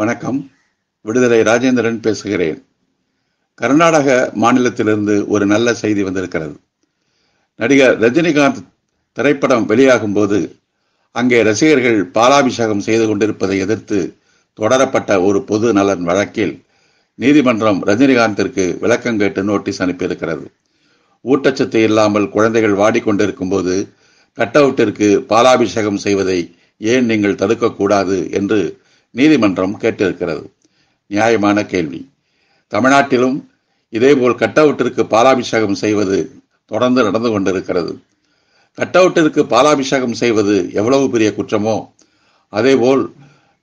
வணக்கம் விடுதலை ராஜேந்திரன் பேசுகிறேன் கர்நாடக மாநிலத்திலிருந்து ஒரு நல்ல செய்தி வந்திருக்கிறது நடிகர் ரஜினிகாந்த் திரைப்படம் வெளியாகும் போது அங்கே ரசிகர்கள் பாலாபிஷேகம் செய்து கொண்டிருப்பதை எதிர்த்து தொடரப்பட்ட ஒரு பொது நலன் வழக்கில் நீதிமன்றம் ரஜினிகாந்திற்கு விளக்கம் கேட்டு நோட்டீஸ் அனுப்பியிருக்கிறது ஊட்டச்சத்து இல்லாமல் குழந்தைகள் வாடிக்கொண்டிருக்கும் போது கட்டவுட்டிற்கு பாலாபிஷேகம் செய்வதை ஏன் நீங்கள் தடுக்கக்கூடாது என்று நீதிமன்றம் கேட்டிருக்கிறது நியாயமான கேள்வி தமிழ்நாட்டிலும் இதேபோல் கட்டவுட்டிற்கு பாலாபிஷேகம் செய்வது தொடர்ந்து நடந்து கொண்டிருக்கிறது கட்டவுட்டிற்கு பாலாபிஷேகம் செய்வது எவ்வளவு பெரிய குற்றமோ அதேபோல்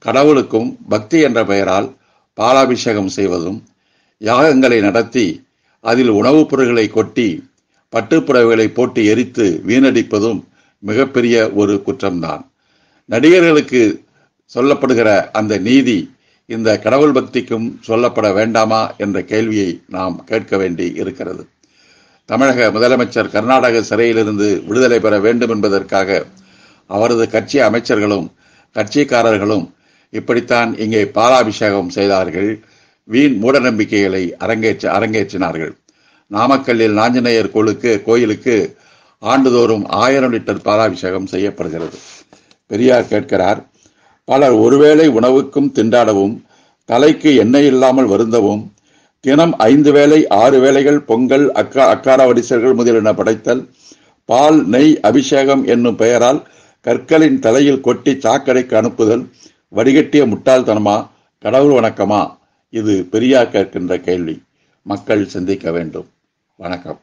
கடவுளுக்கும் பக்தி என்ற பெயரால் பாலாபிஷேகம் செய்வதும் யாகங்களை நடத்தி அதில் உணவுப் பொருட்களை கொட்டி பட்டுப்புடவைகளை போட்டு எரித்து வீணடிப்பதும் மிகப்பெரிய ஒரு குற்றம்தான் நடிகர்களுக்கு சொல்லப்படுகிற அந்த நீதி இந்த கடவுள் பக்திக்கும் சொல்லப்பட வேண்டாமா என்ற கேள்வியை நாம் கேட்க வேண்டி இருக்கிறது தமிழக முதலமைச்சர் கர்நாடக சிறையிலிருந்து விடுதலை பெற வேண்டும் என்பதற்காக அவரது கட்சி அமைச்சர்களும் கட்சிக்காரர்களும் இப்படித்தான் இங்கே பாலாபிஷேகம் செய்தார்கள் வீண் மூட நம்பிக்கைகளை அரங்கேற்ற அரங்கேற்றினார்கள் நாமக்கல்லில் நாஞ்சநேயர் கோளுக்கு கோயிலுக்கு ஆண்டுதோறும் ஆயிரம் லிட்டர் பாலாபிஷேகம் செய்யப்படுகிறது பெரியார் கேட்கிறார் பலர் ஒருவேளை உணவுக்கும் திண்டாடவும் தலைக்கு எண்ணெய் இல்லாமல் வருந்தவும் தினம் ஐந்து வேளை ஆறு வேளைகள் பொங்கல் அக்கா அக்கார வடிசர்கள் முதலின படைத்தல் பால் நெய் அபிஷேகம் என்னும் பெயரால் கற்களின் தலையில் கொட்டி சாக்கடைக்கு அனுப்புதல் வடிகட்டிய முட்டாள்தனமா கடவுள் வணக்கமா இது பெரியா கேட்கின்ற கேள்வி மக்கள் சிந்திக்க வேண்டும் வணக்கம்